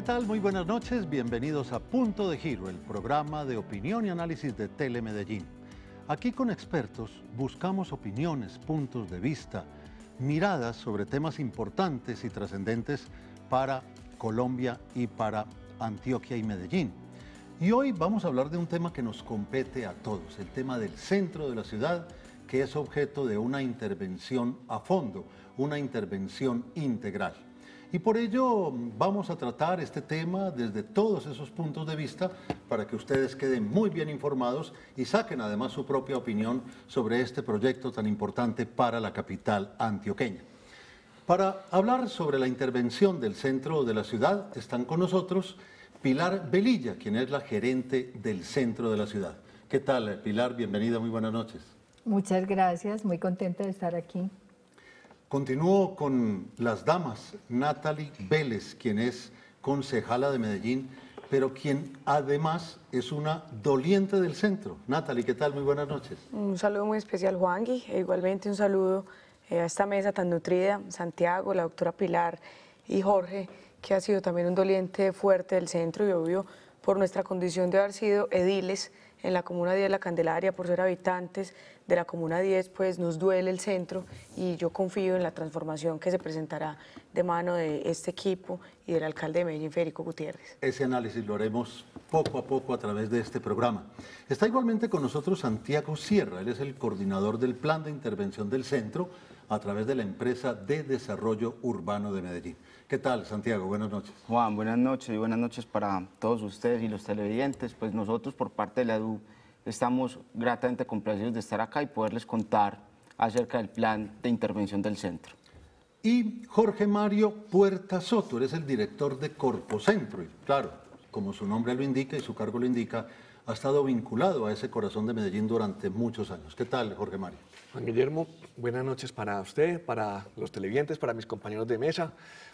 ¿Qué tal? Muy buenas noches, bienvenidos a Punto de Giro, el programa de opinión y análisis de Telemedellín. Aquí con expertos buscamos opiniones, puntos de vista, miradas sobre temas importantes y trascendentes para Colombia y para Antioquia y Medellín. Y hoy vamos a hablar de un tema que nos compete a todos, el tema del centro de la ciudad, que es objeto de una intervención a fondo, una intervención integral. Y por ello vamos a tratar este tema desde todos esos puntos de vista para que ustedes queden muy bien informados y saquen además su propia opinión sobre este proyecto tan importante para la capital antioqueña. Para hablar sobre la intervención del centro de la ciudad están con nosotros Pilar Velilla, quien es la gerente del centro de la ciudad. ¿Qué tal, Pilar? Bienvenida, muy buenas noches. Muchas gracias, muy contenta de estar aquí. Continúo con las damas. Natalie Vélez, quien es concejala de Medellín, pero quien además es una doliente del centro. Natalie, ¿qué tal? Muy buenas noches. Un saludo muy especial, Juan, E igualmente un saludo eh, a esta mesa tan nutrida, Santiago, la doctora Pilar y Jorge, que ha sido también un doliente fuerte del centro y obvio por nuestra condición de haber sido ediles en la Comuna 10 de La Candelaria, por ser habitantes de la Comuna 10, pues nos duele el centro y yo confío en la transformación que se presentará de mano de este equipo y del alcalde de Medellín, Federico Gutiérrez. Ese análisis lo haremos poco a poco a través de este programa. Está igualmente con nosotros Santiago Sierra, él es el coordinador del Plan de Intervención del Centro a través de la empresa de desarrollo urbano de Medellín. ¿Qué tal, Santiago? Buenas noches. Juan, buenas noches y buenas noches para todos ustedes y los televidentes. Pues nosotros por parte de la DU estamos gratamente complacidos de estar acá y poderles contar acerca del plan de intervención del centro. Y Jorge Mario Puerta Soto, eres el director de Corpo Centro. Y claro, como su nombre lo indica y su cargo lo indica, ha estado vinculado a ese corazón de Medellín durante muchos años. ¿Qué tal, Jorge Mario? Juan Guillermo, buenas noches para usted, para los televidentes, para mis compañeros de mesa.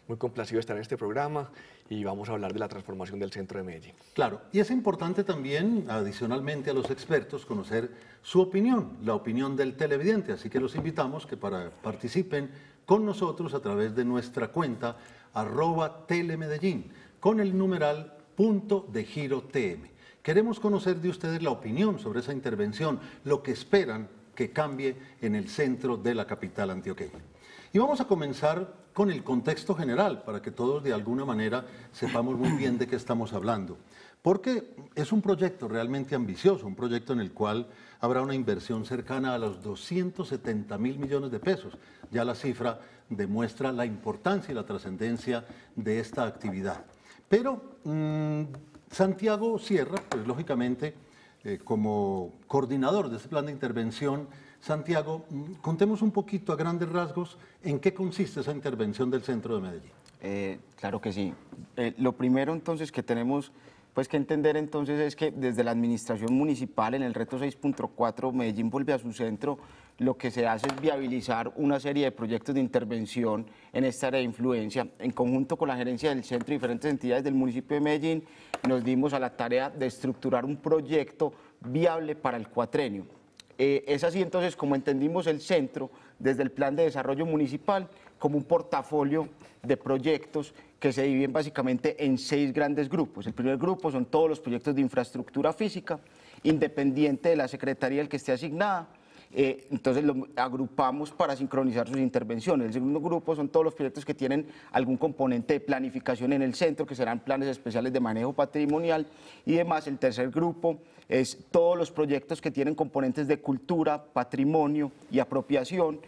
Muy complacido estar en este programa y vamos a hablar de la transformación del centro de Medellín. Claro, y es importante también, adicionalmente a los expertos, conocer su opinión, la opinión del televidente. Así que los invitamos que para participen con nosotros a través de nuestra cuenta arroba telemedellín con el numeral punto de giro TM. Queremos conocer de ustedes la opinión sobre esa intervención, lo que esperan que cambie en el centro de la capital antioqueña. Y vamos a comenzar con el contexto general, para que todos de alguna manera sepamos muy bien de qué estamos hablando. Porque es un proyecto realmente ambicioso, un proyecto en el cual habrá una inversión cercana a los 270 mil millones de pesos. Ya la cifra demuestra la importancia y la trascendencia de esta actividad. Pero mm, Santiago Sierra, pues lógicamente, eh, como coordinador de ese plan de intervención, Santiago, mm, contemos un poquito a grandes rasgos en qué consiste esa intervención del centro de Medellín. Eh, claro que sí. Eh, lo primero entonces que tenemos pues que entender entonces es que desde la administración municipal en el reto 6.4 Medellín vuelve a su centro lo que se hace es viabilizar una serie de proyectos de intervención en esta área de influencia. En conjunto con la gerencia del centro y diferentes entidades del municipio de Medellín, nos dimos a la tarea de estructurar un proyecto viable para el cuatrenio. Eh, es así entonces como entendimos el centro desde el plan de desarrollo municipal como un portafolio de proyectos que se dividen básicamente en seis grandes grupos. El primer grupo son todos los proyectos de infraestructura física, independiente de la secretaría al que esté asignada. Eh, entonces lo agrupamos para sincronizar sus intervenciones. El segundo grupo son todos los proyectos que tienen algún componente de planificación en el centro, que serán planes especiales de manejo patrimonial y demás. El tercer grupo es todos los proyectos que tienen componentes de cultura, patrimonio y apropiación.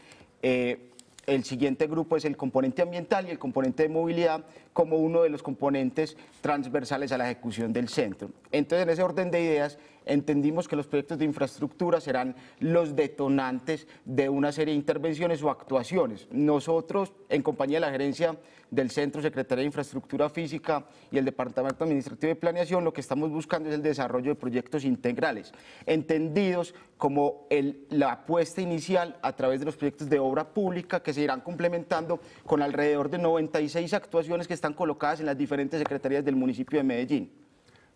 Eh, el siguiente grupo es el componente ambiental y el componente de movilidad como uno de los componentes transversales a la ejecución del centro. Entonces, en ese orden de ideas, entendimos que los proyectos de infraestructura serán los detonantes de una serie de intervenciones o actuaciones. Nosotros, en compañía de la gerencia del Centro Secretaría de Infraestructura Física y el Departamento Administrativo de Planeación, lo que estamos buscando es el desarrollo de proyectos integrales, entendidos como la apuesta inicial a través de los proyectos de obra pública que se irán complementando con alrededor de 96 actuaciones que están colocadas en las diferentes secretarías del municipio de Medellín.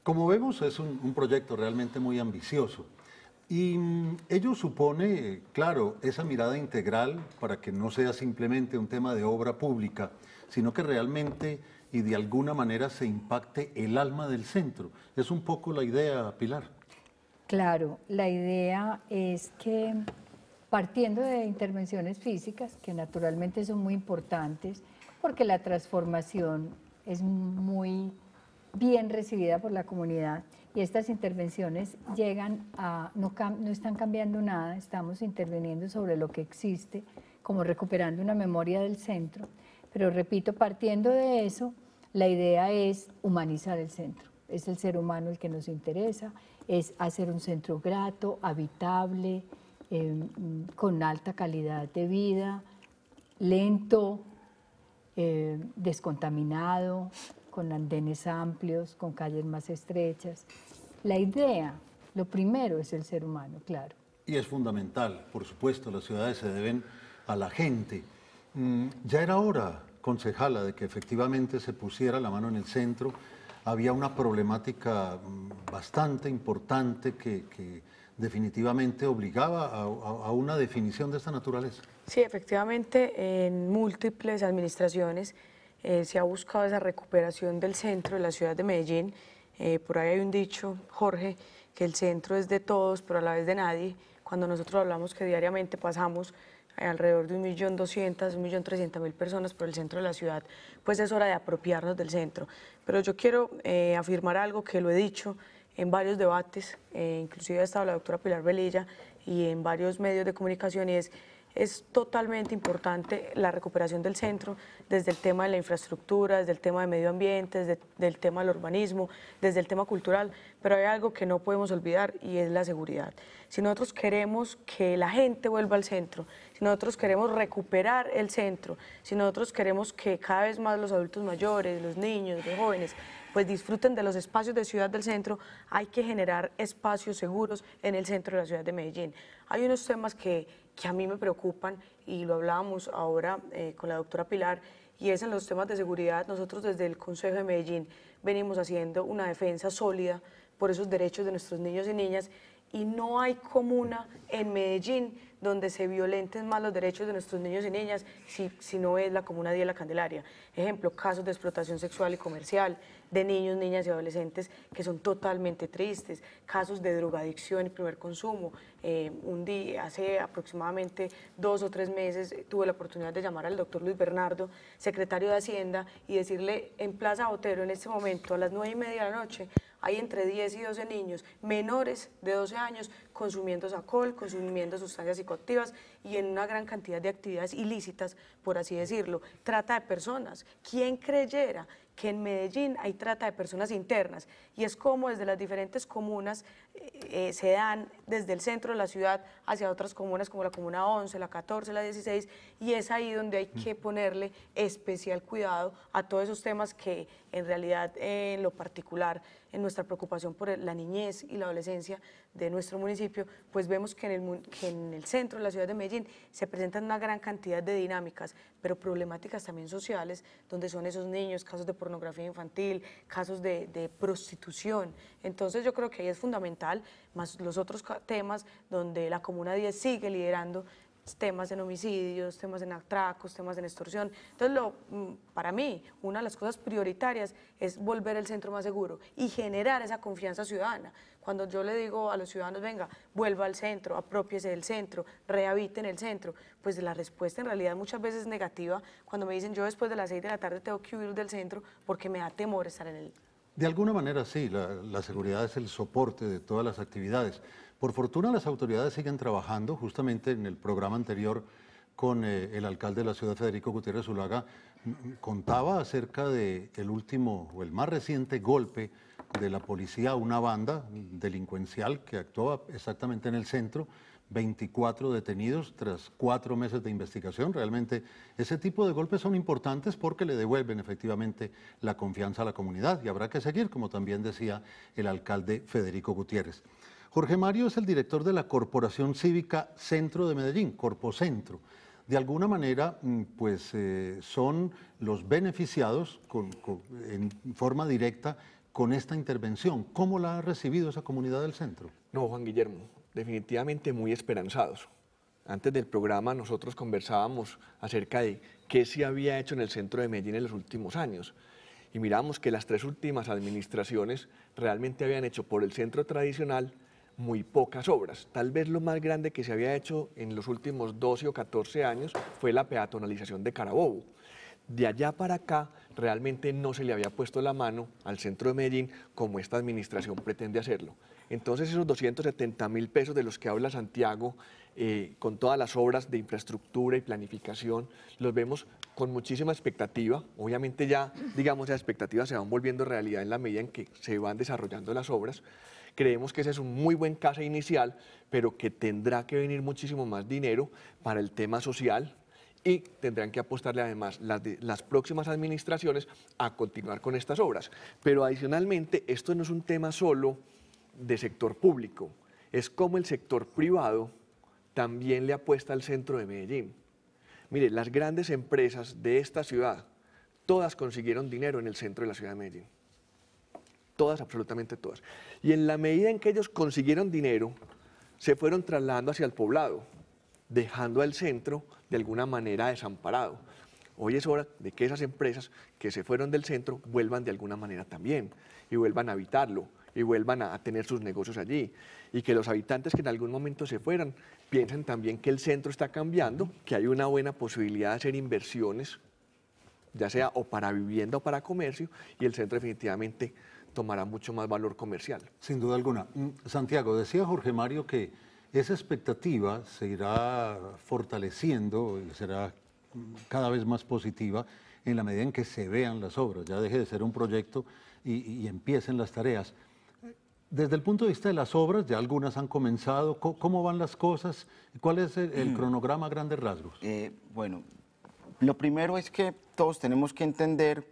Como vemos, es un, proyecto realmente muy ambicioso. Y mm, ello supone, claro, esa mirada integral para que no sea simplemente un tema de obra pública, sino que realmente y de alguna manera se impacte el alma del centro. Es un poco la idea, Pilar. Claro, la idea es que partiendo de intervenciones físicas, que naturalmente son muy importantes, porque la transformación es muy bien recibida por la comunidad y estas intervenciones llegan a, no, están cambiando nada, estamos interviniendo sobre lo que existe, como recuperando una memoria del centro, pero repito, partiendo de eso, la idea es humanizar el centro, es el ser humano el que nos interesa, es hacer un centro grato, habitable, em, con alta calidad de vida, lento, eh, descontaminado, con andenes amplios, con calles más estrechas. La idea, lo primero es el ser humano, claro. Y es fundamental, por supuesto, las ciudades se deben a la gente. Mm, ya era hora, concejala, de que efectivamente se pusiera la mano en el centro. Había una problemática mm, bastante importante que, definitivamente obligaba a, una definición de esta naturaleza. Sí, efectivamente, en múltiples administraciones eh, se ha buscado esa recuperación del centro de la ciudad de Medellín. Eh, por ahí hay un dicho, Jorge, que el centro es de todos, pero a la vez de nadie. Cuando nosotros hablamos que diariamente pasamos eh, alrededor de 1.200.000, 1.300.000 personas por el centro de la ciudad, pues es hora de apropiarnos del centro. Pero yo quiero afirmar algo que lo he dicho en varios debates, inclusive ha estado la doctora Pilar Velilla y en varios medios de comunicación, y es es totalmente importante la recuperación del centro, desde el tema de la infraestructura, desde el tema de medio ambiente, desde el tema del urbanismo, desde el tema cultural, pero hay algo que no podemos olvidar y es la seguridad. Si nosotros queremos que la gente vuelva al centro, si nosotros queremos recuperar el centro, si nosotros queremos que cada vez más los adultos mayores, los niños, los jóvenes, pues disfruten de los espacios de ciudad del centro, hay que generar espacios seguros en el centro de la ciudad de Medellín. Hay unos temas que que a mí me preocupan y lo hablábamos ahora eh, con la doctora Pilar, y es en los temas de seguridad. Nosotros desde el Consejo de Medellín venimos haciendo una defensa sólida por esos derechos de nuestros niños y niñas y no hay comuna en Medellín donde se violenten más los derechos de nuestros niños y niñas si, no es la Comuna de la Candelaria. Ejemplo, casos de explotación sexual y comercial de niños, niñas y adolescentes que son totalmente tristes, casos de drogadicción y primer consumo. Eh, un día, hace aproximadamente dos o tres meses, tuve la oportunidad de llamar al doctor Luis Bernardo, secretario de Hacienda, y decirle en Plaza Otero, en este momento, a las nueve y media de la noche, hay entre 10 y 12 niños menores de 12 años consumiendo alcohol, consumiendo sustancias psicoactivas y en una gran cantidad de actividades ilícitas, por así decirlo. Trata de personas. ¿Quién creyera que en Medellín hay trata de personas internas? Y es como desde las diferentes comunas eh, eh, se dan desde el centro de la ciudad hacia otras comunas como la comuna 11, la 14, la 16, y es ahí donde hay que mm. ponerle especial cuidado a todos esos temas que en realidad en lo particular, en nuestra preocupación por la niñez y la adolescencia, de nuestro municipio, pues vemos que en, el, en el centro de la ciudad de Medellín se presentan una gran cantidad de dinámicas, pero problemáticas también sociales, donde son esos niños, casos de pornografía infantil, casos de, prostitución. Entonces yo creo que ahí es fundamental, más los otros temas donde la Comuna 10 sigue liderando temas en homicidios, temas en atracos, temas en extorsión. Entonces, lo, mm, para mí, una de las cosas prioritarias es volver el centro más seguro y generar esa confianza ciudadana. Cuando yo le digo a los ciudadanos, venga, vuelva al centro, apropiese del centro, rehabite en el centro, pues la respuesta en realidad muchas veces es negativa. Cuando me dicen, yo después de las seis de la tarde tengo que huir del centro porque me da temor estar en el... De alguna manera sí, la, seguridad es el soporte de todas las actividades. Por fortuna las autoridades siguen trabajando justamente en el programa anterior con eh, el alcalde de la ciudad, Federico Gutiérrez zulaga mm, contaba acerca del el último o el más reciente golpe de la policía una banda delincuencial que actuaba exactamente en el centro, 24 detenidos tras cuatro meses de investigación. Realmente ese tipo de golpes son importantes porque le devuelven efectivamente la confianza a la comunidad y habrá que seguir, como también decía el alcalde Federico Gutiérrez. Jorge Mario es el director de la Corporación Cívica Centro de Medellín, Corpocentro. De alguna manera, mm, pues eh, son los beneficiados en forma directa con esta intervención. ¿Cómo la ha recibido esa comunidad del centro? No, Juan Guillermo, definitivamente muy esperanzados. Antes del programa nosotros conversábamos acerca de qué se había hecho en el centro de Medellín en los últimos años y miramos que las tres últimas administraciones realmente habían hecho por el centro tradicional muy pocas obras. Tal vez lo más grande que se había hecho en los últimos 12 o 14 años fue la peatonalización de Carabobo, de allá para acá realmente no se le había puesto la mano al centro de Medellín como esta administración pretende hacerlo. Entonces esos 270 mil pesos de los que habla Santiago, eh, con todas las obras de infraestructura y planificación, los vemos con muchísima expectativa. Obviamente ya, digamos, las expectativas se van volviendo realidad en la medida en que se van desarrollando las obras. Creemos que ese es un muy buen caso inicial, pero que tendrá que venir muchísimo más dinero para el tema social, y tendrán que apostarle además las, próximas administraciones a continuar con estas obras. Pero adicionalmente, esto no es un tema solo de sector público, es como el sector privado también le apuesta al centro de Medellín. Mire, las grandes empresas de esta ciudad, todas consiguieron dinero en el centro de la ciudad de Medellín. Todas, absolutamente todas. Y en la medida en que ellos consiguieron dinero, se fueron trasladando hacia el poblado dejando al centro de alguna manera desamparado. Hoy es hora de que esas empresas que se fueron del centro vuelvan de alguna manera también y vuelvan a habitarlo y vuelvan a, tener sus negocios allí. Y que los habitantes que en algún momento se fueran piensen también que el centro está cambiando, que hay una buena posibilidad de hacer inversiones, ya sea o para vivienda o para comercio, y el centro definitivamente tomará mucho más valor comercial. Sin duda alguna. Mm, Santiago, decía Jorge Mario que esa expectativa se irá fortaleciendo y será cada vez más positiva en la medida en que se vean las obras, ya deje de ser un proyecto y, empiecen las tareas. Desde el punto de vista de las obras, ya algunas han comenzado, ¿cómo van las cosas? ¿Cuál es el, mm. cronograma a grandes rasgos? Eh, bueno, lo primero es que todos tenemos que entender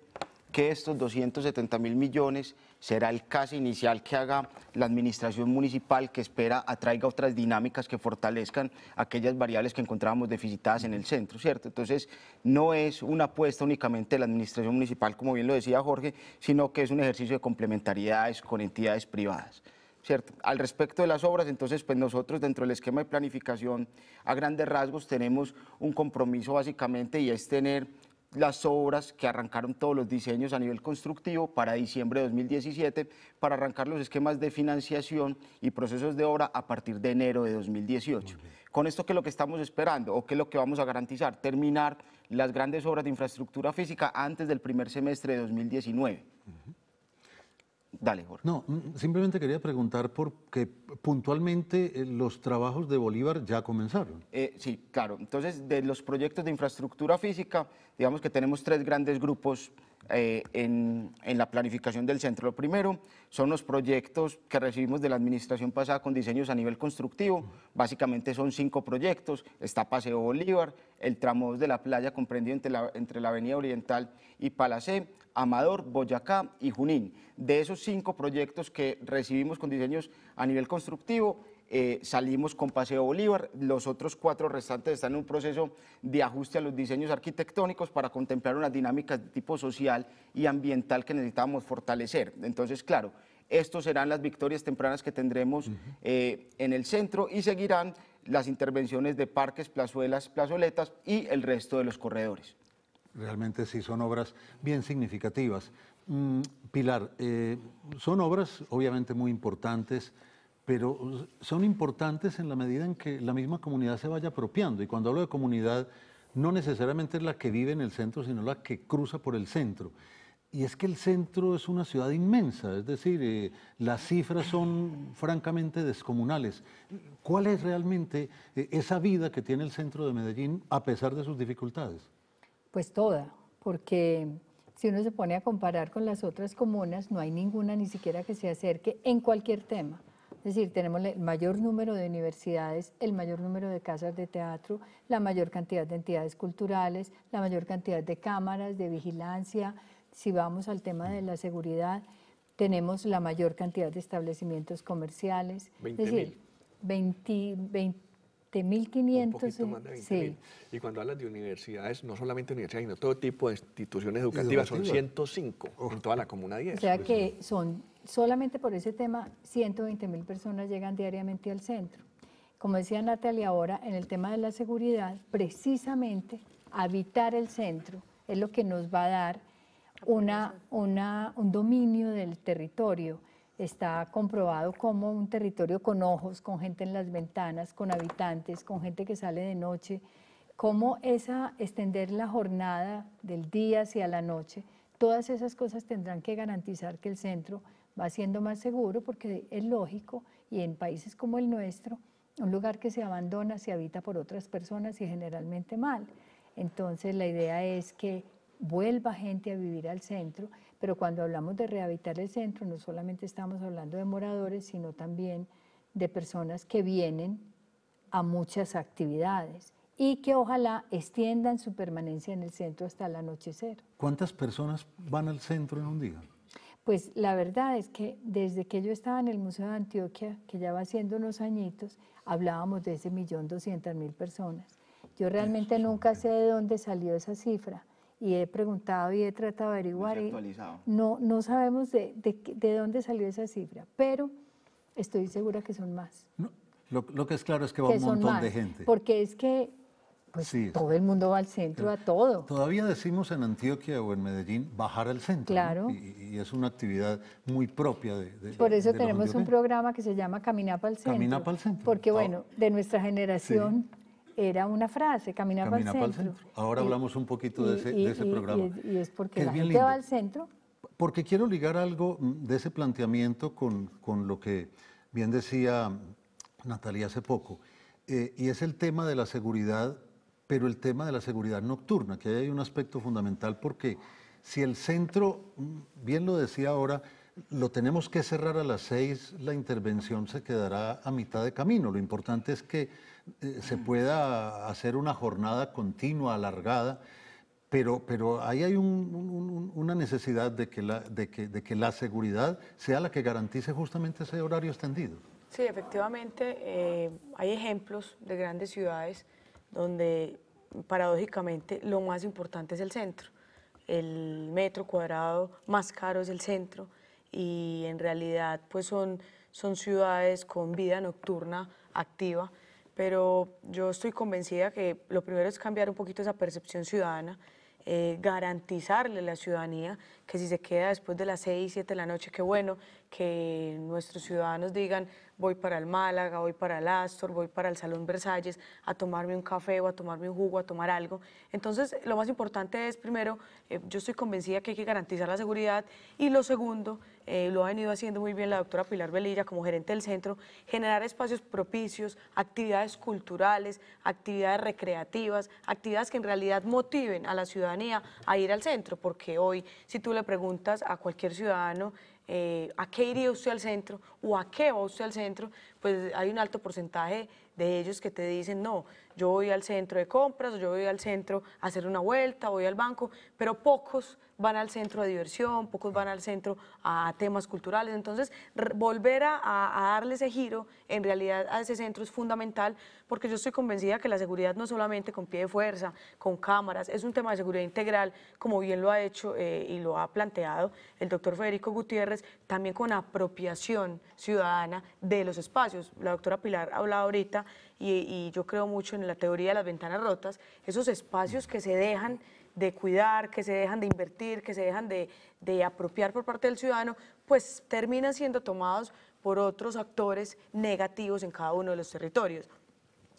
que estos 270 mil millones será el caso inicial que haga la administración municipal que espera atraiga otras dinámicas que fortalezcan aquellas variables que encontrábamos deficitadas en el centro, ¿cierto? Entonces, no es una apuesta únicamente de la administración municipal, como bien lo decía Jorge, sino que es un ejercicio de complementariedades con entidades privadas. ¿Cierto? Al respecto de las obras, entonces, pues nosotros dentro del esquema de planificación, a grandes rasgos, tenemos un compromiso básicamente y es tener las obras que arrancaron todos los diseños a nivel constructivo para diciembre de 2017 para arrancar los esquemas de financiación y procesos de obra a partir de enero de 2018. Con esto, ¿qué es lo que estamos esperando o qué es lo que vamos a garantizar? Terminar las grandes obras de infraestructura física antes del primer semestre de 2019. Dale, No, mm, simplemente quería preguntar porque puntualmente eh, los trabajos de Bolívar ya comenzaron. Eh, sí, claro. Entonces, de los proyectos de infraestructura física, digamos que tenemos tres grandes grupos eh, en, la planificación del centro. Lo primero son los proyectos que recibimos de la administración pasada con diseños a nivel constructivo. Básicamente son cinco proyectos. Está Paseo Bolívar, el tramo de la playa comprendido entre la, entre la Avenida Oriental y Palacé, Amador, Boyacá y Junín. De esos cinco proyectos que recibimos con diseños a nivel constructivo, eh, salimos con Paseo Bolívar. Los otros cuatro restantes están en un proceso de ajuste a los diseños arquitectónicos para contemplar una dinámica de tipo social y ambiental que necesitamos fortalecer. Entonces, claro, estos serán las victorias tempranas que tendremos eh, en el centro y seguirán las intervenciones de parques, plazuelas, plazoletas y el resto de los corredores. Realmente sí son obras bien significativas. Mm, Pilar, eh, son obras obviamente muy importantes pero son importantes en la medida en que la misma comunidad se vaya apropiando. Y cuando hablo de comunidad, no necesariamente es la que vive en el centro, sino la que cruza por el centro. Y es que el centro es una ciudad inmensa, es decir, eh, las cifras son francamente descomunales. ¿Cuál es realmente eh, esa vida que tiene el centro de Medellín a pesar de sus dificultades? Pues toda, porque si uno se pone a comparar con las otras comunas, no hay ninguna ni siquiera que se acerque en cualquier tema. Es decir, tenemos el mayor número de universidades, el mayor número de casas de teatro, la mayor cantidad de entidades culturales, la mayor cantidad de cámaras de vigilancia. Si vamos al tema de la seguridad, tenemos la mayor cantidad de establecimientos comerciales. es decir, 20, 20 Y cuando hablas de universidades, no solamente universidades, sino todo tipo de instituciones educativas, son 105 oh. en toda la Comuna 10. O sea que son solamente por ese tema 120 mil personas llegan diariamente al centro. Como decía Natalia ahora, en el tema de la seguridad, precisamente habitar el centro es lo que nos va a dar un dominio del territorio. Está comprobado como un territorio con ojos, con gente en las ventanas, con habitantes, con gente que sale de noche, cómo esa extender la jornada del día hacia la noche, todas esas cosas tendrán que garantizar que el centro va siendo más seguro porque es lógico y en países como el nuestro, un lugar que se abandona se habita por otras personas y generalmente mal. Entonces la idea es que vuelva gente a vivir al centro, pero cuando hablamos de rehabilitar el centro no solamente estamos hablando de moradores, sino también de personas que vienen a muchas actividades y que ojalá extiendan su permanencia en el centro hasta el anochecer. ¿Cuántas personas van al centro en un día? Pues la verdad es que desde que yo estaba en el Museo de Antioquia, que ya va haciendo unos añitos, hablábamos de ese millón doscientas mil personas. Yo realmente nunca sé de dónde salió esa cifra y he preguntado y he tratado de averiguar. Y no, no sabemos de, dónde salió esa cifra, pero estoy segura que son más. lo, que es claro es que va un montón de gente. Porque es que pues todo el mundo va al centro a todo. Todavía decimos en Antioquia o en Medellín bajar al centro. Claro. Y, es una actividad muy propia de. Por eso tenemos un programa que se llama Caminar para el centro. Caminar para el centro. Porque, ah. bueno, de nuestra generación. Era una frase, caminar para el centro. centro. Ahora hablamos un poquito de ese, programa. Y es, porque la gente va al centro. Porque quiero ligar algo mm, de ese planteamiento con, lo que bien decía Natalia hace poco, eh, y es el tema de la seguridad pero el tema de la seguridad nocturna, que ahí hay un aspecto fundamental porque si el centro, mm, bien lo decía ahora, lo tenemos que cerrar a las seis, la intervención se quedará a mitad de camino. Lo importante es que eh, se mm. pueda hacer una jornada continua, alargada, pero, pero ahí hay una necesidad de que, la, de, que, de que la seguridad sea la que garantice justamente ese horario extendido. Sí, efectivamente, eh, hay ejemplos de grandes ciudades donde paradójicamente lo más importante es el centro. El metro cuadrado más caro es el centro y en realidad pues son, son ciudades con vida nocturna activa, pero yo estoy convencida que lo primero es cambiar un poquito esa percepción ciudadana eh, garantizarle a la ciudadanía que si se queda después de las 6, 7 de la noche, qué bueno que nuestros ciudadanos digan voy para el Málaga, voy para el Astor, voy para el Salón Versalles a tomarme un café o a tomarme un jugo, a tomar algo. Entonces, lo más importante es, primero, eh, yo estoy convencida que hay que garantizar la seguridad y lo segundo eh, lo ha venido haciendo muy bien la doctora Pilar Velilla como gerente del centro, generar espacios propicios, actividades culturales, actividades recreativas, actividades que en realidad motiven a la ciudadanía a ir al centro, porque hoy si tú le preguntas a cualquier ciudadano eh, a qué iría usted al centro o a qué va usted al centro, pues hay un alto porcentaje de ellos que te dicen, no, yo voy al centro de compras, yo voy al centro a hacer una vuelta, voy al banco, pero pocos van al centro de diversión, pocos van al centro a temas culturales. Entonces, volver a, darle ese giro en realidad a ese centro es fundamental porque yo estoy convencida que la seguridad no solamente con pie de fuerza, con cámaras, es un tema de seguridad integral, como bien lo ha hecho eh, y lo ha planteado el doctor Federico Gutiérrez, también con apropiación ciudadana de los espacios. La doctora Pilar hablaba ahorita y, yo creo mucho en la teoría de las ventanas rotas, esos espacios que se dejan de cuidar, que se dejan de invertir, que se dejan de, apropiar por parte del ciudadano, pues terminan siendo tomados por otros actores negativos en cada uno de los territorios.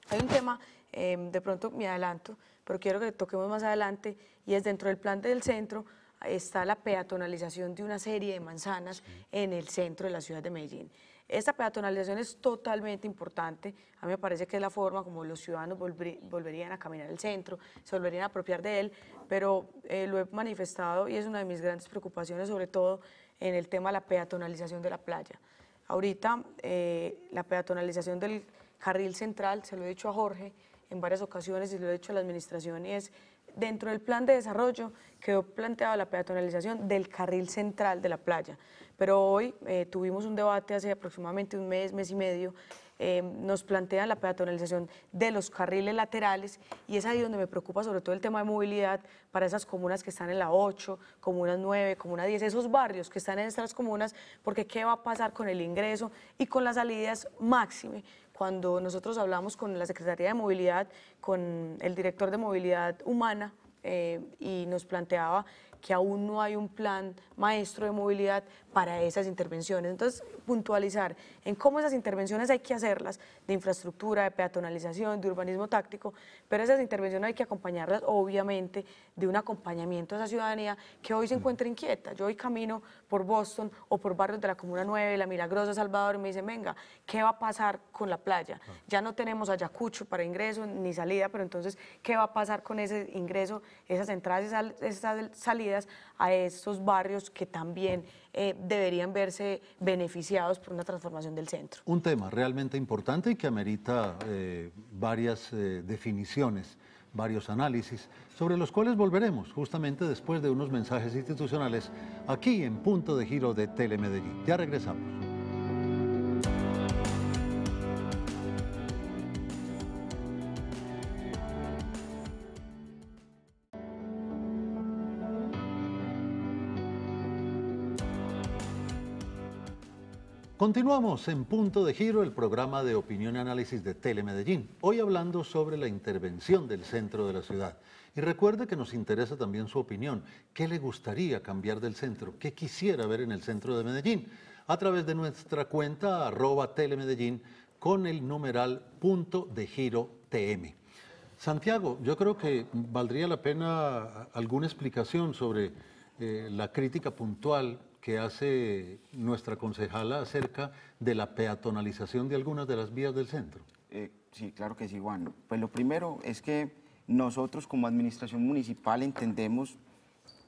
Hay un tema, em, de pronto me adelanto, pero quiero que toquemos más adelante, y es dentro del plan del centro está la peatonalización de una serie de manzanas en el centro de la ciudad de Medellín. Esta peatonalización es totalmente importante. A mí me parece que es la forma como los ciudadanos volverían a caminar el centro, se volverían a apropiar de él, pero eh, lo he manifestado y es una de mis grandes preocupaciones, sobre todo en el tema de la peatonalización de la playa. Ahorita eh, la peatonalización del carril central, se lo he dicho a Jorge en varias ocasiones y lo he dicho a la administración, y es dentro del plan de desarrollo quedó planteada la peatonalización del carril central de la playa pero hoy eh, tuvimos un debate hace aproximadamente un mes, mes y medio, eh, nos plantean la peatonalización de los carriles laterales y es ahí donde me preocupa sobre todo el tema de movilidad para esas comunas que están en la 8, comunas 9, comunas 10, esos barrios que están en estas comunas, porque qué va a pasar con el ingreso y con las salidas máxime. Cuando nosotros hablamos con la Secretaría de Movilidad, con el director de Movilidad Humana, eh, y nos planteaba que aún no hay un plan maestro de movilidad para esas intervenciones. Entonces, puntualizar en cómo esas intervenciones hay que hacerlas, de infraestructura, de peatonalización, de urbanismo táctico, pero esas intervenciones hay que acompañarlas, obviamente, de un acompañamiento a esa ciudadanía que hoy se encuentra inquieta. Yo hoy camino por Boston o por barrios de la Comuna 9, La Milagrosa, Salvador, y me dicen, venga, ¿qué va a pasar con la playa? Ah. Ya no tenemos Ayacucho para ingreso ni salida, pero entonces, ¿qué va a pasar con ese ingreso, esas entradas y esas salidas a estos barrios que también eh, deberían verse beneficiados por una transformación del centro. Un tema realmente importante y que amerita eh, varias eh, definiciones varios análisis, sobre los cuales volveremos justamente después de unos mensajes institucionales aquí en Punto de Giro de Telemedellín. Ya regresamos. Continuamos en Punto de Giro, el programa de opinión y análisis de Telemedellín. Hoy hablando sobre la intervención del centro de la ciudad. Y recuerde que nos interesa también su opinión. ¿Qué le gustaría cambiar del centro? ¿Qué quisiera ver en el centro de Medellín? A través de nuestra cuenta arroba telemedellín con el numeral punto de giro TM. Santiago, yo creo que valdría la pena alguna explicación sobre eh, la crítica puntual ¿Qué hace nuestra concejala acerca de la peatonalización de algunas de las vías del centro. Eh, sí, claro que sí, Juan. Pues lo primero es que nosotros como administración municipal entendemos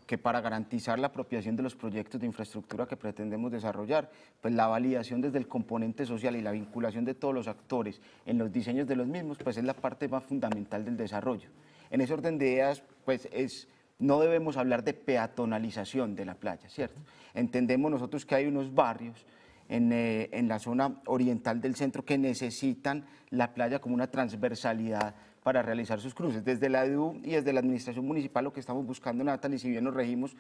que para garantizar la apropiación de los proyectos de infraestructura que pretendemos desarrollar, pues la validación desde el componente social y la vinculación de todos los actores en los diseños de los mismos, pues es la parte más fundamental del desarrollo. En ese orden de ideas, pues es no debemos hablar de peatonalización de la playa, ¿cierto? Entendemos nosotros que hay unos barrios eh, en, la zona oriental del centro que necesitan la playa como una transversalidad para realizar sus cruces. Desde la EDU y desde la Administración Municipal lo que estamos buscando, y si bien nos regimos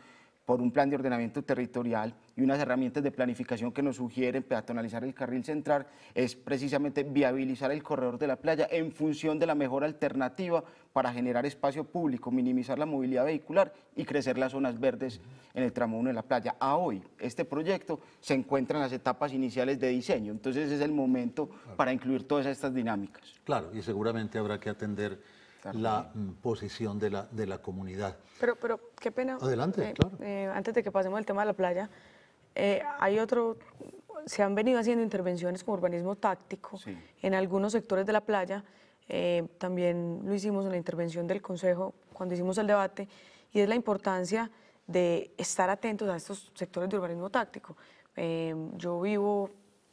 por un plan de ordenamiento territorial y unas herramientas de planificación que nos sugieren peatonalizar el carril central, es precisamente viabilizar el corredor de la playa en función de la mejor alternativa para generar espacio público, minimizar la movilidad vehicular y crecer las zonas verdes en el tramo 1 de la playa. A hoy, este proyecto se encuentra en las etapas iniciales de diseño, entonces es el momento para incluir todas estas dinámicas. Claro, y seguramente habrá que atender la posición de la, de la comunidad. Pero, pero, qué pena. Adelante, eh, claro. Eh, antes de que pasemos al tema de la playa, eh, hay otro, se han venido haciendo intervenciones ...como urbanismo táctico en algunos sectores de la playa. también lo hicimos en la intervención del Consejo cuando hicimos el debate, y es la importancia de estar atentos a estos sectores de urbanismo táctico. yo vivo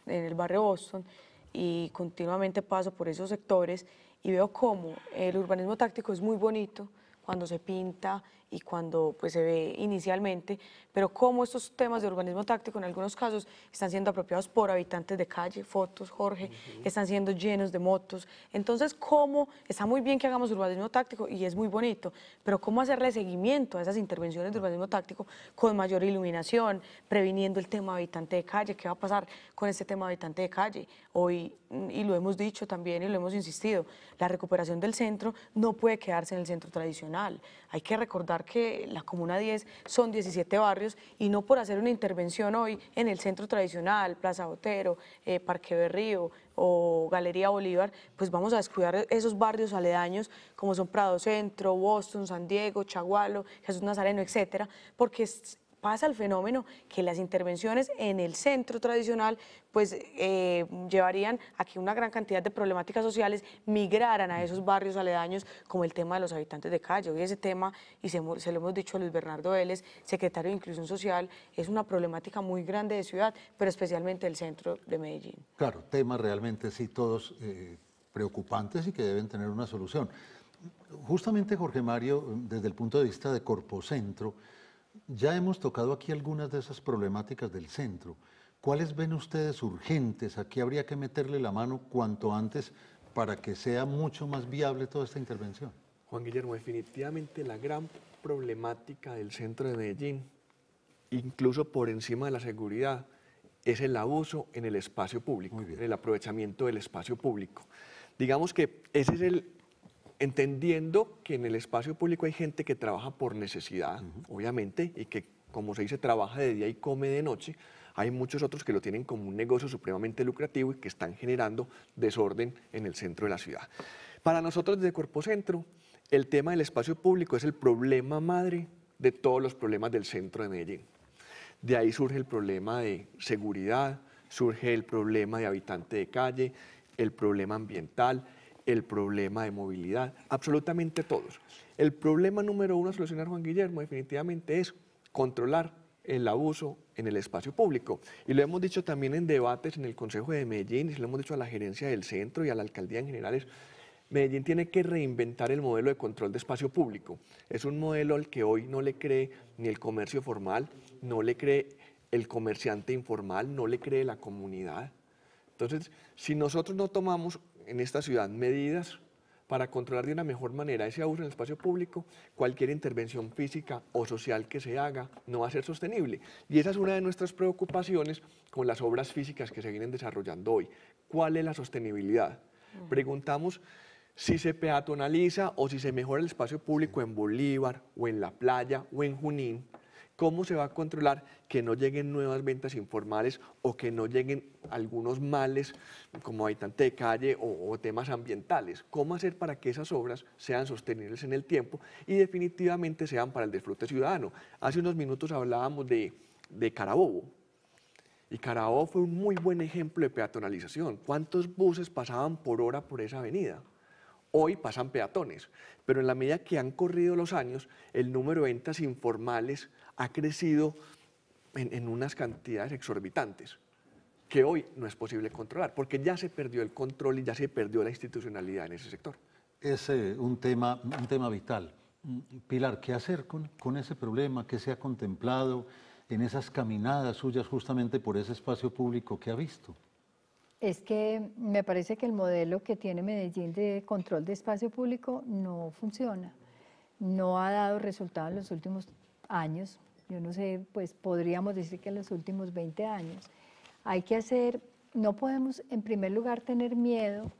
en el barrio Boston y continuamente paso por esos sectores y veo cómo el urbanismo táctico es muy bonito cuando se pinta y cuando pues, se ve inicialmente, pero cómo estos temas de urbanismo táctico en algunos casos están siendo apropiados por habitantes de calle, fotos, Jorge, están siendo llenos de motos. Entonces, cómo está muy bien que hagamos urbanismo táctico y es muy bonito, pero cómo hacerle seguimiento a esas intervenciones de urbanismo táctico con mayor iluminación, previniendo el tema habitante de calle, qué va a pasar con este tema habitante de calle. Hoy, mm, y lo hemos dicho también y lo hemos insistido, la recuperación del centro no puede quedarse en el centro tradicional. Hay que recordar que la Comuna 10 son 17 barrios y no por hacer una intervención hoy en el centro tradicional, Plaza Botero, eh, Parque Berrío o Galería Bolívar, pues vamos a descuidar esos barrios aledaños como son Prado Centro, Boston, San Diego, Chagualo, Jesús Nazareno, etcétera, porque pasa el fenómeno que las intervenciones en el centro tradicional pues eh, llevarían a que una gran cantidad de problemáticas sociales migraran a esos barrios aledaños, como el tema de los habitantes de calle. Hoy ese tema, y se, lo hemos dicho a Luis Bernardo Vélez, secretario de Inclusión Social, es una problemática muy grande de ciudad, pero especialmente del centro de Medellín. Claro, temas realmente sí todos eh, preocupantes y que deben tener una solución. Justamente Jorge Mario, desde el punto de vista de Corpocentro, ya hemos tocado aquí algunas de esas problemáticas del centro. ¿Cuáles ven ustedes urgentes? ¿A qué habría que meterle la mano cuanto antes para que sea mucho más viable toda esta intervención. Juan Guillermo, definitivamente la gran problemática del centro de Medellín, incluso por encima de la seguridad, es el abuso en el espacio público, el aprovechamiento del espacio público. Digamos que ese es el, entendiendo que en el espacio público hay gente que trabaja por necesidad, obviamente, y que, como se dice, trabaja de día y come de noche. Hay muchos otros que lo tienen como un negocio supremamente lucrativo y que están generando desorden en el centro de la ciudad. Para nosotros desde Cuerpo Centro, el tema del espacio público es el problema madre de todos los problemas del centro de Medellín. De ahí surge el problema de seguridad, surge el problema de habitante de calle, el problema ambiental, el problema de movilidad, absolutamente todos. El problema número uno a solucionar, Juan Guillermo, definitivamente es controlar el abuso en el espacio público. Y lo hemos dicho también en debates en el Consejo de Medellín, y lo hemos dicho a la gerencia del centro y a la alcaldía en general, es Medellín tiene que reinventar el modelo de control de espacio público. Es un modelo al que hoy no le cree ni el comercio formal, no le cree el comerciante informal, no le cree la comunidad. Entonces, si nosotros no tomamos en esta ciudad medidas para controlar de una mejor manera ese abuso en el espacio público, cualquier intervención física o social que se haga no va a ser sostenible. Y esa es una de nuestras preocupaciones con las obras físicas que se vienen desarrollando hoy. ¿Cuál es la sostenibilidad? Mm. Preguntamos si se peatonaliza o si se mejora el espacio público en Bolívar o en la playa o en Junín, ¿Cómo se va a controlar que no lleguen nuevas ventas informales o que no lleguen algunos males como habitante de calle o, temas ambientales? ¿Cómo hacer para que esas obras sean sostenibles en el tiempo y definitivamente sean para el disfrute ciudadano? Hace unos minutos hablábamos de, de Carabobo. Y Carabobo fue un muy buen ejemplo de peatonalización. ¿Cuántos buses pasaban por hora por esa avenida? Hoy pasan peatones, pero en la medida que han corrido los años, el número de ventas informales ha crecido en, unas cantidades exorbitantes que hoy no es posible controlar, porque ya se perdió el control y ya se perdió la institucionalidad en ese sector. Es eh, un, tema, un tema vital. Mm, Pilar, ¿qué hacer con, con, ese problema que se ha contemplado en esas caminadas suyas justamente por ese espacio público que ha visto? Es que me parece que el modelo que tiene Medellín de control de espacio público no funciona, no ha dado resultado en los últimos años, yo no sé, pues podríamos decir que en los últimos 20 años. Hay que hacer, no podemos en primer lugar tener miedo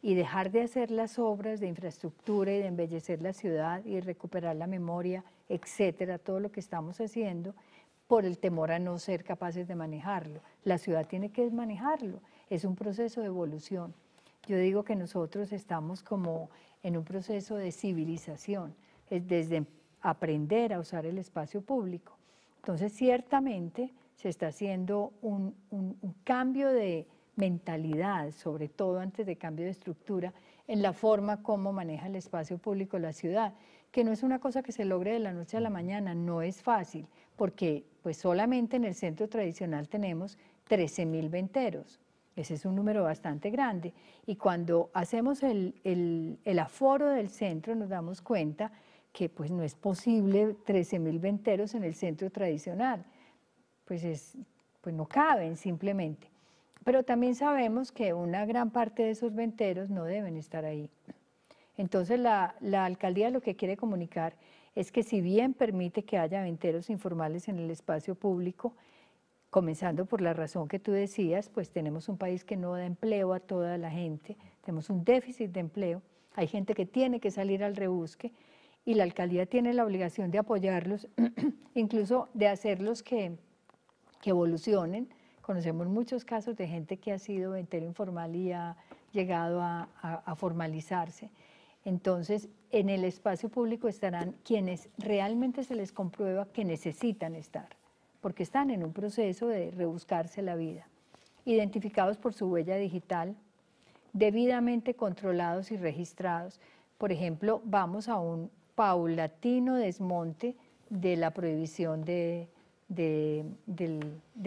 y dejar de hacer las obras de infraestructura y de embellecer la ciudad y recuperar la memoria, etcétera, todo lo que estamos haciendo por el temor a no ser capaces de manejarlo. La ciudad tiene que manejarlo, es un proceso de evolución. Yo digo que nosotros estamos como en un proceso de civilización, desde aprender a usar el espacio público. Entonces, ciertamente se está haciendo un, cambio de mentalidad, sobre todo antes de cambio de estructura, en la forma como maneja el espacio público la ciudad, que no es una cosa que se logre de la noche a la mañana, no es fácil, porque pues solamente en el centro tradicional tenemos 13.000 venteros, ese es un número bastante grande, y cuando hacemos el, el aforo del centro nos damos cuenta que pues no es posible 13.000 venteros en el centro tradicional, pues, pues no caben simplemente. Pero también sabemos que una gran parte de esos venteros no deben estar ahí. Entonces la, la alcaldía lo que quiere comunicar es que si bien permite que haya venteros informales en el espacio público, comenzando por la razón que tú decías, pues tenemos un país que no da empleo a toda la gente, tenemos un déficit de empleo, hay gente que tiene que salir al rebusque, y la alcaldía tiene la obligación de apoyarlos, incluso de hacerlos que, que evolucionen. Conocemos muchos casos de gente que ha sido entero informal y ha llegado a formalizarse. Entonces, en el espacio público estarán quienes realmente se les comprueba que necesitan estar, porque están en un proceso de rebuscarse la vida, identificados por su huella digital, debidamente controlados y registrados. Por ejemplo, vamos a un paulatino desmonte de la prohibición de,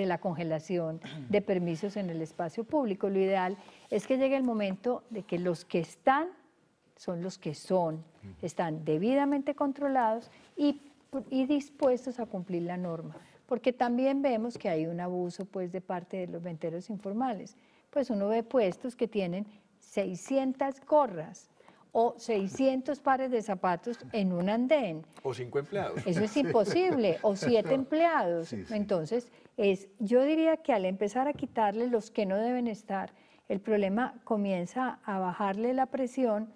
la congelación de permisos en el espacio público. Lo ideal es que llegue el momento de que los que están son los que son, están debidamente controlados y, dispuestos a cumplir la norma, porque también vemos que hay un abuso pues, de parte de los venteros informales. Pues uno ve puestos que tienen 600 gorras, o 600 pares de zapatos en un andén. O cinco empleados. Eso es imposible, o siete empleados. Entonces, es, yo diría que al empezar a quitarle los que no deben estar, el problema comienza a bajarle la presión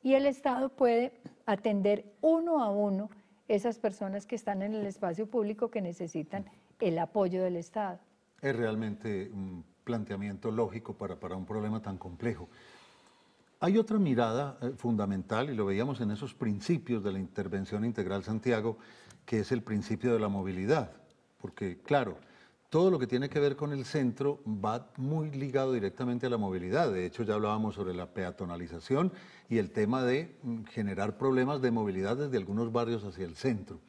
y el Estado puede atender uno a uno esas personas que están en el espacio público que necesitan el apoyo del Estado. Es realmente un planteamiento lógico para, para un problema tan complejo. Hay otra mirada eh, fundamental, y lo veíamos en esos principios de la intervención integral Santiago, que es el principio de la movilidad. Porque, claro, todo lo que tiene que ver con el centro va muy ligado directamente a la movilidad. De hecho, ya hablábamos sobre la peatonalización y el tema de mm, generar problemas de movilidad desde algunos barrios hacia el centro.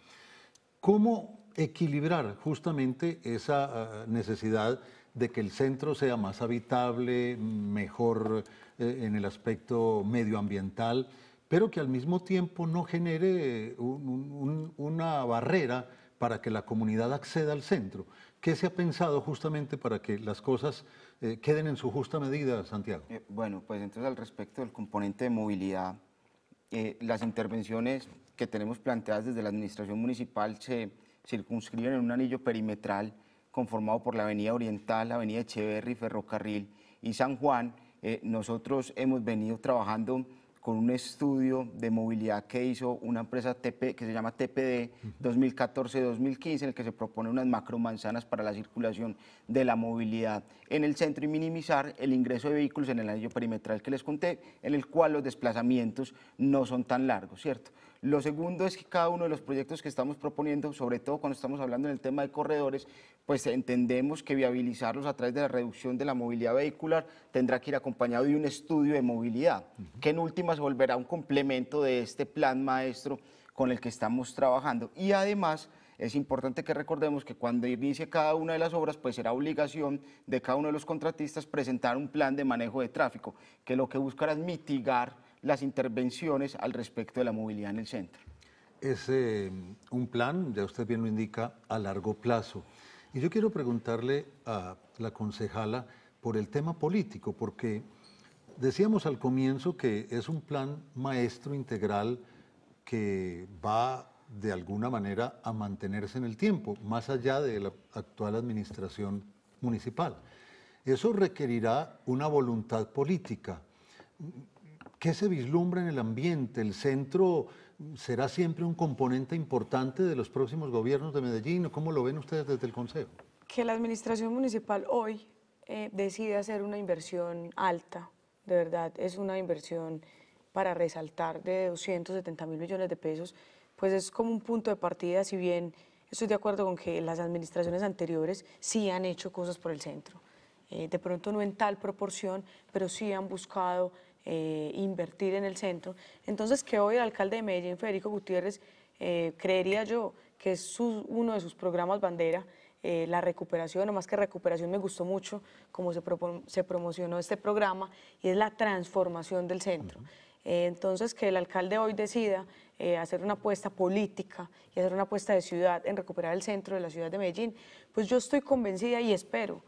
¿Cómo equilibrar justamente esa ah, necesidad de que el centro sea más habitable, mejor eh, en el aspecto medioambiental, pero que al mismo tiempo no genere eh, una barrera para que la comunidad acceda al centro. ¿Qué se ha pensado justamente para que las cosas eh, queden en su justa medida, Santiago? bueno, pues entonces al respecto del componente de movilidad, las intervenciones que tenemos planteadas desde la Administración Municipal se circunscriben en un anillo perimetral conformado por la Avenida Oriental, Avenida Echeverri, Ferrocarril y San Juan, eh, nosotros hemos venido trabajando con un estudio de movilidad que hizo una empresa que se llama TPD 2014-2015, en el que se propone unas macromanzanas para la circulación de la movilidad en el centro y minimizar el ingreso de vehículos en el anillo perimetral que les conté, en el cual los desplazamientos no son tan largos, ¿cierto? Lo segundo es que cada uno de los proyectos que estamos proponiendo, sobre todo cuando estamos hablando en el tema de corredores, pues entendemos que viabilizarlos a través de la reducción de la movilidad vehicular tendrá que ir acompañado de un estudio de movilidad, que en últimas volverá un complemento de este plan maestro con el que estamos trabajando. Y además es importante que recordemos que cuando inicie cada una de las obras, pues será obligación de cada uno de los contratistas presentar un plan de manejo de tráfico, que lo que buscará es mitigar las intervenciones al respecto de la movilidad en el centro? Es eh, un plan, ya usted bien lo indica, a largo plazo. Y yo quiero preguntarle a la concejala por el tema político, porque decíamos al comienzo que es un plan maestro integral que va de alguna manera a mantenerse en el tiempo, más allá de la actual administración municipal. Eso requerirá una voluntad política. ¿Qué se vislumbra en el ambiente? ¿El centro será siempre un componente importante de los próximos gobiernos de Medellín? ¿Cómo lo ven ustedes desde el Consejo? Que la administración municipal hoy decida eh, decide hacer una inversión alta, de verdad, es una inversión para resaltar de 270 mil millones de pesos, pues es como un punto de partida, si bien estoy de acuerdo con que las administraciones anteriores sí han hecho cosas por el centro. Eh, de pronto no en tal proporción, pero sí han buscado eh, invertir en el centro. Entonces, que hoy el alcalde de Medellín, Federico Gutiérrez, eh, creería yo que es uno de sus programas bandera, eh, la recuperación, o más que recuperación, me gustó mucho cómo se, promocionó este programa, y es la transformación del centro. Entonces, que el alcalde hoy decida hacer una apuesta política y hacer una apuesta de ciudad en recuperar el centro de la ciudad de Medellín, pues yo estoy convencida y espero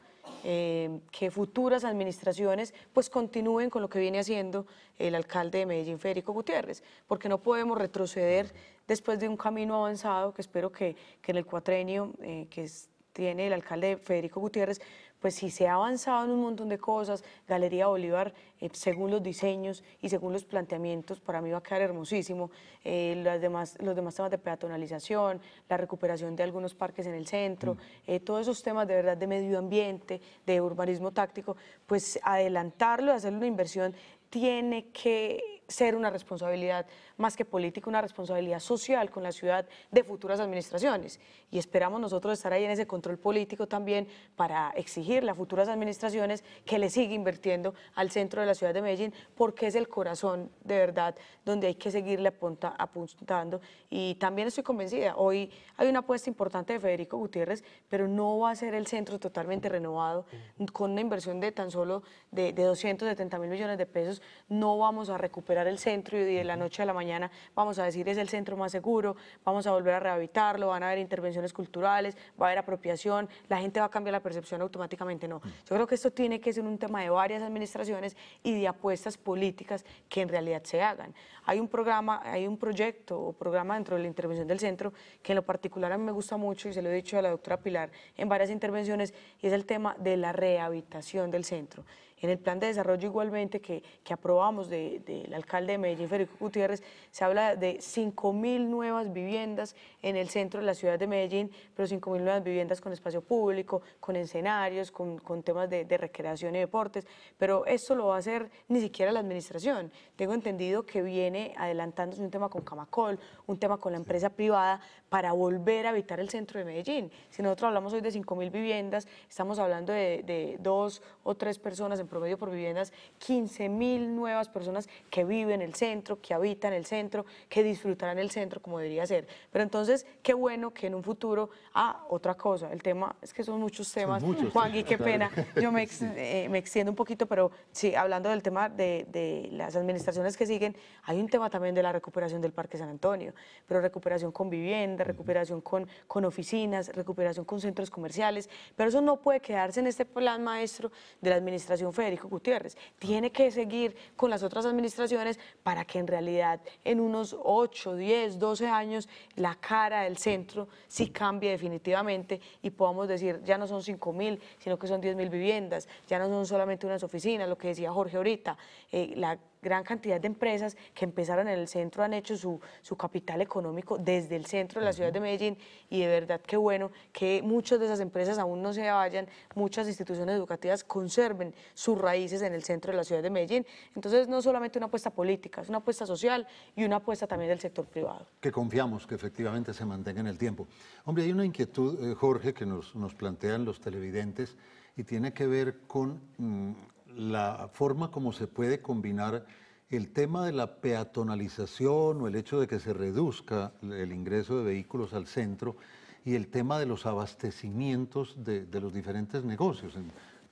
Em, que futuras administraciones pues continúen con lo que viene haciendo el alcalde de Medellín, Federico Gutiérrez, porque no podemos retroceder después de un camino avanzado que espero que, en el cuatrenio eh, que tiene el alcalde Federico Gutiérrez pues si se ha avanzado en un montón de cosas. Galería Bolívar, eh, según los diseños y según los planteamientos, para mí va a quedar hermosísimo. Eh, demás, los demás temas de peatonalización, la recuperación de algunos parques en el centro, mm. eh, todos esos temas de verdad de medio ambiente, de urbanismo táctico, pues adelantarlo, hacer una inversión tiene que ser una responsabilidad más que política, una responsabilidad social con la ciudad de futuras administraciones. Y esperamos nosotros estar ahí en ese control político también para exigir a futuras administraciones que le siga invirtiendo al centro de la ciudad de Medellín, porque es el corazón de verdad donde hay que seguirle apuntando. Y también estoy convencida, hoy hay una apuesta importante de Federico Gutiérrez, pero no va a ser el centro totalmente renovado con una inversión de tan solo de, de 270 mil millones de pesos. No vamos a recuperar el centro y de la noche a la mañana mañana vamos a decir es el centro más seguro, vamos a volver a rehabilitarlo, van a haber intervenciones culturales, va a haber apropiación, la gente va a cambiar la percepción automáticamente, no. Yo creo que esto tiene que ser un tema de varias administraciones y de apuestas políticas que en realidad se hagan. Hay un programa, hay un proyecto o programa dentro de la intervención del centro que en lo particular a mí me gusta mucho y se lo he dicho a la doctora Pilar en varias intervenciones y es el tema de la rehabilitación del centro. En el plan de desarrollo igualmente que, aprobamos del alcalde de Medellín, Federico Gutiérrez, se habla de 5.000 nuevas viviendas en el centro de la ciudad de Medellín, pero 5.000 nuevas viviendas con espacio público, con escenarios, con, temas de, de, recreación y deportes, pero esto lo va a hacer ni siquiera la administración. Tengo entendido que viene adelantándose un tema con Camacol, un tema con la empresa privada, para volver a habitar el centro de Medellín. Si nosotros hablamos hoy de 5.000 viviendas, estamos hablando de, dos o tres personas en promedio por viviendas, 15.000 nuevas personas que viven en el centro, que habitan el centro, que disfrutarán el centro como debería ser. Pero entonces, qué bueno que en un futuro... Ah, otra cosa, el tema, es que son muchos temas. Juan, y qué pena, yo eh, me, extiendo un poquito, pero sí, hablando del tema de, de las administraciones que siguen, hay un tema también de la recuperación del Parque San Antonio, pero recuperación con vivienda, de recuperación con, con oficinas, recuperación con centros comerciales, pero eso no puede quedarse en este plan maestro de la administración Federico Gutiérrez. Ah. Tiene que seguir con las otras administraciones para que en realidad en unos 8, 10, 12 años la cara del centro sí cambie definitivamente y podamos decir, ya no son 5 mil, sino que son 10 mil viviendas, ya no son solamente unas oficinas, lo que decía Jorge ahorita, eh, la gran cantidad de empresas que empezaron en el centro han hecho su, capital económico desde el centro de la ciudad de Medellín y de verdad que bueno que muchas de esas empresas aún no se vayan, muchas instituciones educativas conserven sus raíces en el centro de la ciudad de Medellín. Entonces no solamente una apuesta política, es una apuesta social y una apuesta también del sector privado. Que confiamos que efectivamente se mantenga en el tiempo. Hombre, hay una inquietud, eh, Jorge, que nos, plantean los televidentes y tiene que ver con mm, la forma como se puede combinar el tema de la peatonalización o el hecho de que se reduzca el ingreso de vehículos al centro y el tema de los abastecimientos de, los diferentes negocios,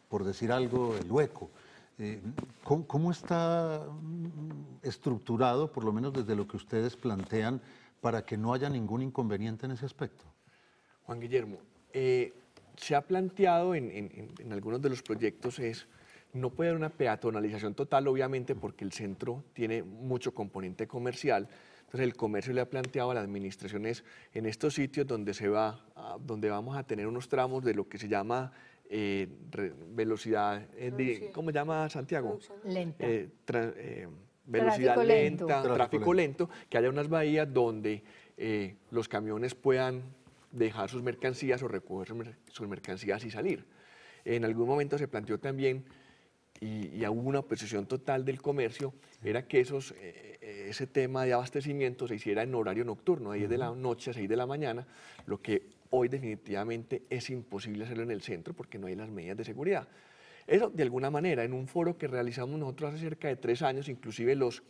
por decir algo, el hueco. Eh, ¿cómo, está estructurado, por lo menos desde lo que ustedes plantean, para que no haya ningún inconveniente en ese aspecto? Juan Guillermo, eh, se ha planteado en algunos de los proyectos es no puede haber una peatonalización total, obviamente, porque el centro tiene mucho componente comercial. Entonces, el comercio le ha planteado a las administraciones en estos sitios donde, se va, donde vamos a tener unos tramos de lo que se llama eh, velocidad, eh, ¿cómo llama Santiago? Lenta. Eh, eh, velocidad lenta, tráfico, lento. que haya unas bahías donde los camiones puedan dejar sus mercancías o recoger sus mercancías y salir. En algún momento se planteó también y, y, hubo una obsesión total del comercio, era que esos, eh, eh, ese tema de abastecimiento se hiciera en horario nocturno, de 10 de la noche a 6 de la mañana, lo que hoy definitivamente es imposible hacerlo en el centro porque no hay las medidas de seguridad. Eso, de alguna manera, en un foro que realizamos nosotros hace cerca de tres años, inclusive los,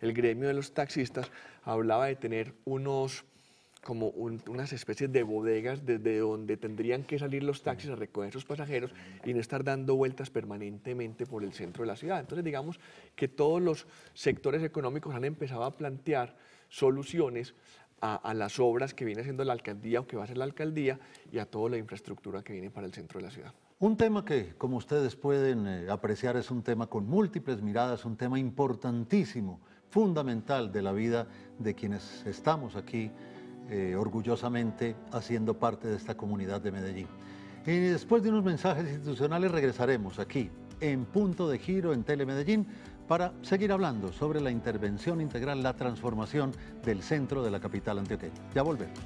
el gremio de los taxistas hablaba de tener unos como unas especies de bodegas desde donde tendrían que salir los taxis a recoger sus pasajeros y no estar dando vueltas permanentemente por el centro de la ciudad. Entonces digamos que todos los sectores económicos han empezado a plantear soluciones a, las obras que viene haciendo la alcaldía o que va a hacer la alcaldía y a toda la infraestructura que viene para el centro de la ciudad. Un tema que, como ustedes pueden eh, apreciar, es un tema con múltiples miradas, un tema importantísimo, fundamental de la vida de quienes estamos aquí eh, orgullosamente haciendo parte de esta comunidad de Medellín. Y después de unos mensajes institucionales regresaremos aquí, en punto de giro en Telemedellín, para seguir hablando sobre la intervención integral, la transformación del centro de la capital antioqueña. Ya volvemos.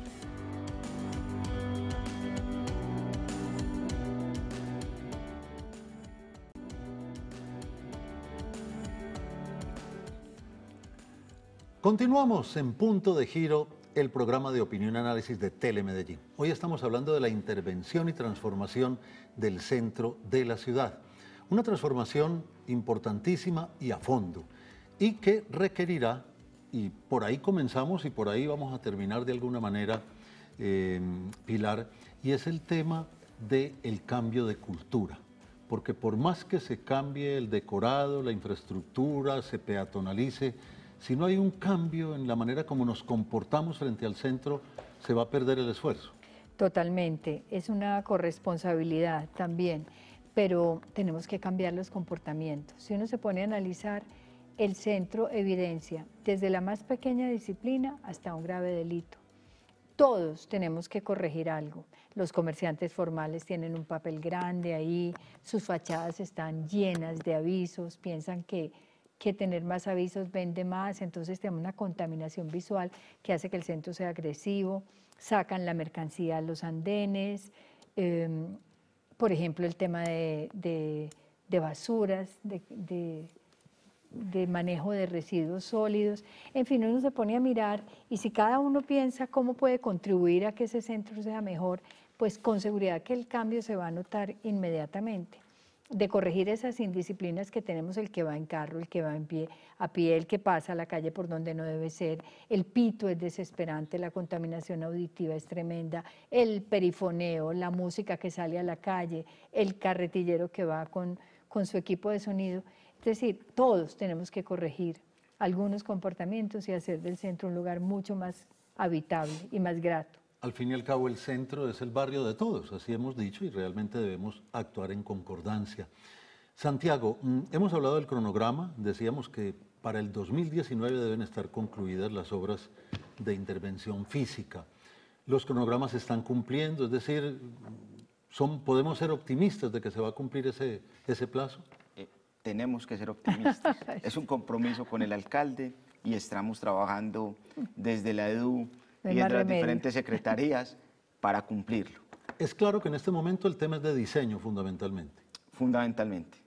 Continuamos en punto de giro el programa de opinión análisis de Telemedellín. Hoy estamos hablando de la intervención y transformación del centro de la ciudad. Una transformación importantísima y a fondo y que requerirá, y por ahí comenzamos y por ahí vamos a terminar de alguna manera, eh, Pilar, y es el tema del el cambio de cultura. Porque por más que se cambie el decorado, la infraestructura, se peatonalice, si no hay un cambio en la manera como nos comportamos frente al centro, se va a perder el esfuerzo. Totalmente, es una corresponsabilidad también, pero tenemos que cambiar los comportamientos. Si uno se pone a analizar, el centro evidencia desde la más pequeña disciplina hasta un grave delito. Todos tenemos que corregir algo. Los comerciantes formales tienen un papel grande ahí, sus fachadas están llenas de avisos, piensan que que tener más avisos vende más, entonces tenemos una contaminación visual que hace que el centro sea agresivo, sacan la mercancía a los andenes, em, por ejemplo el tema de, basuras, de, de, manejo de residuos sólidos, en fin, uno se pone a mirar y si cada uno piensa cómo puede contribuir a que ese centro sea mejor, pues con seguridad que el cambio se va a notar inmediatamente de corregir esas indisciplinas que tenemos, el que va en carro, el que va en pie, a pie, el que pasa a la calle por donde no debe ser, el pito es desesperante, la contaminación auditiva es tremenda, el perifoneo, la música que sale a la calle, el carretillero que va con, con su equipo de sonido. Es decir, todos tenemos que corregir algunos comportamientos y hacer del centro un lugar mucho más habitable y más grato al fin y al cabo el centro es el barrio de todos, así hemos dicho, y realmente debemos actuar en concordancia. Santiago, mm, hemos hablado del cronograma, decíamos que para el 2019 deben estar concluidas las obras de intervención física. Los cronogramas se están cumpliendo, es decir, son, ¿podemos ser optimistas de que se va a cumplir ese, ese plazo? Eh, tenemos que ser optimistas. es un compromiso con el alcalde y estamos trabajando desde la EDU y entre las diferentes secretarías para cumplirlo. Es claro que en este momento el tema es de diseño fundamentalmente. Fundamentalmente.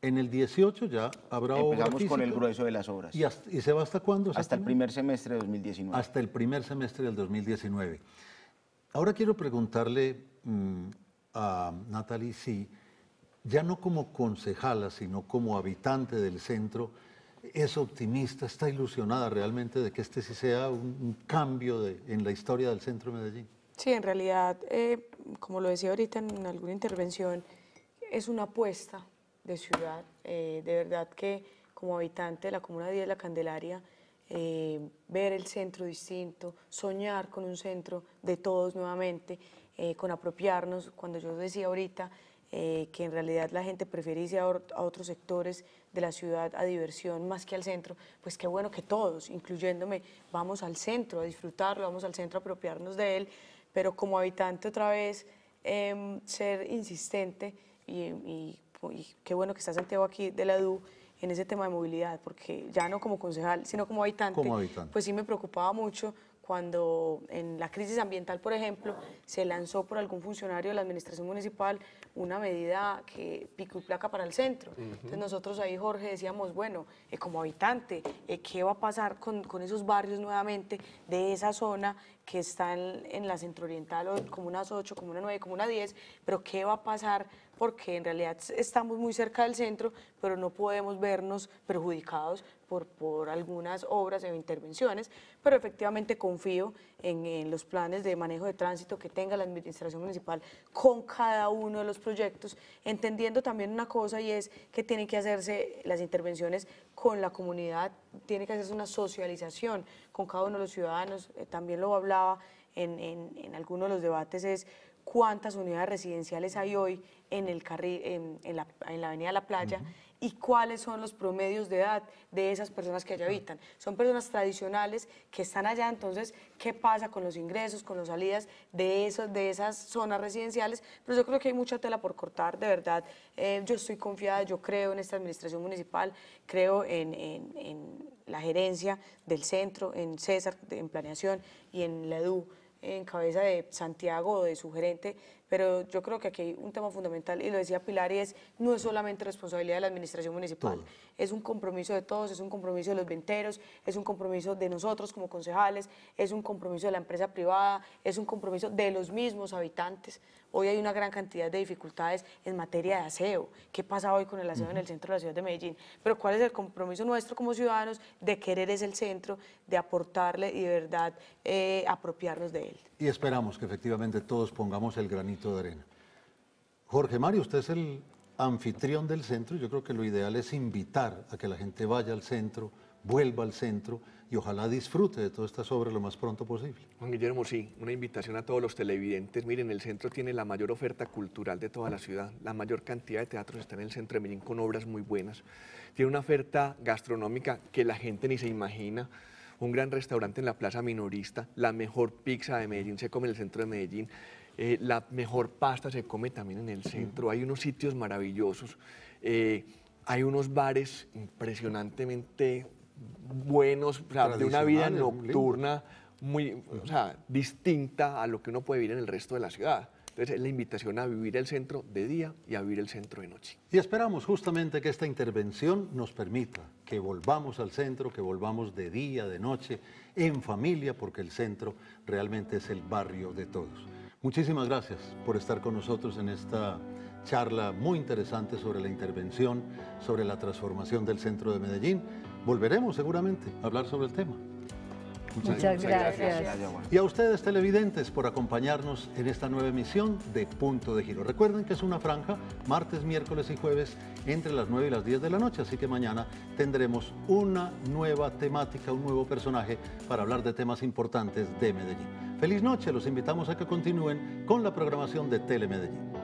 En el 18 ya habrá Empezamos con el grueso de las obras. ¿Y, se va hasta cuándo? Hasta el primer semestre de 2019. Hasta el primer semestre del 2019. Ahora quiero preguntarle mm, a Natalie si, ya no como concejala, sino como habitante del centro, es optimista, está ilusionada realmente de que este sí sea un, cambio en la historia del centro de Medellín. Sí, en realidad, eh, como lo decía ahorita en alguna intervención, es una apuesta de ciudad. Eh, de verdad que como habitante de la Comuna 10 de La Candelaria, eh, ver el centro distinto, soñar con un centro de todos nuevamente, con apropiarnos, cuando yo decía ahorita que en realidad la gente prefiere a otros sectores de la ciudad a diversión más que al centro, pues qué bueno que todos, incluyéndome, vamos al centro a disfrutarlo, vamos al centro a apropiarnos de él, pero como habitante otra vez, em, ser insistente y, qué bueno que está Santiago aquí de la du en ese tema de movilidad, porque ya no como concejal, sino como habitante, como habitante. pues sí me preocupaba mucho cuando en la crisis ambiental, por ejemplo, se lanzó por algún funcionario de la administración municipal una medida que pico y placa para el centro. Entonces nosotros ahí, Jorge, decíamos, bueno, eh, como habitante, eh, ¿qué va a pasar con, con, esos barrios nuevamente de esa zona que está en, en la oriental, como unas 8, como una 9, como una 10? Pero ¿qué va a pasar porque en realidad estamos muy cerca del centro, pero no podemos vernos perjudicados por, por algunas obras o intervenciones, pero efectivamente confío en, los planes de manejo de tránsito que tenga la Administración Municipal con cada uno de los proyectos, entendiendo también una cosa y es que tienen que hacerse las intervenciones con la comunidad, tiene que hacerse una socialización con cada uno de los ciudadanos, eh, también lo hablaba en, en, en algunos de los debates, es cuántas unidades residenciales hay hoy en, el en, la, en la, Avenida La Playa y cuáles son los promedios de edad de esas personas que allá habitan. Son personas tradicionales que están allá, entonces, ¿qué pasa con los ingresos, con las salidas de, esos, de esas zonas residenciales? Pero yo creo que hay mucha tela por cortar, de verdad. Eh, yo estoy confiada, yo creo en esta administración municipal, creo en, en la gerencia del centro, en César, en planeación y en la EDU en cabeza de Santiago o de su gerente pero yo creo que aquí hay un tema fundamental, y lo decía Pilar, y es, no es solamente responsabilidad de la administración municipal, es un compromiso de todos, es un compromiso de los venteros, es un compromiso de nosotros como concejales, es un compromiso de la empresa privada, es un compromiso de los mismos habitantes. Hoy hay una gran cantidad de dificultades en materia de aseo. ¿Qué pasa hoy con el aseo en el centro de la ciudad de Medellín? Pero ¿cuál es el compromiso nuestro como ciudadanos de querer es el centro, de aportarle y de verdad eh, apropiarnos de él? Y esperamos que efectivamente todos pongamos el granito arena. Jorge Mario, usted es el anfitrión del centro. Yo creo que lo ideal es invitar a que la gente vaya al centro, vuelva al centro y ojalá disfrute de todas estas obras lo más pronto posible. Juan Guillermo, sí, una invitación a todos los televidentes. Miren, el centro tiene la mayor oferta cultural de toda la ciudad. La mayor cantidad de teatros está en el centro de Medellín con obras muy buenas. Tiene una oferta gastronómica que la gente ni se imagina un gran restaurante en la Plaza Minorista, la mejor pizza de Medellín se come en el centro de Medellín, eh, la mejor pasta se come también en el centro. Hay unos sitios maravillosos. Eh, hay unos bares impresionantemente buenos, de una vida nocturna muy distinta a lo que uno puede vivir en el resto de la ciudad. Entonces, es la invitación a vivir el centro de día y a vivir el centro de noche. Y esperamos justamente que esta intervención nos permita que volvamos al centro, que volvamos de día, de noche, en familia, porque el centro realmente es el barrio de todos. Muchísimas gracias por estar con nosotros en esta charla muy interesante sobre la intervención, sobre la transformación del centro de Medellín. Volveremos seguramente a hablar sobre el tema. Muchas, gracias. Y a ustedes, televidentes, por acompañarnos en esta nueva emisión de Punto de Giro. Recuerden que es una franja martes, miércoles y jueves entre las 9 y las 10 de la noche, así que mañana tendremos una nueva temática, un nuevo personaje para hablar de temas importantes de Medellín. Feliz noche, los invitamos a que continúen con la programación de Telemedellín.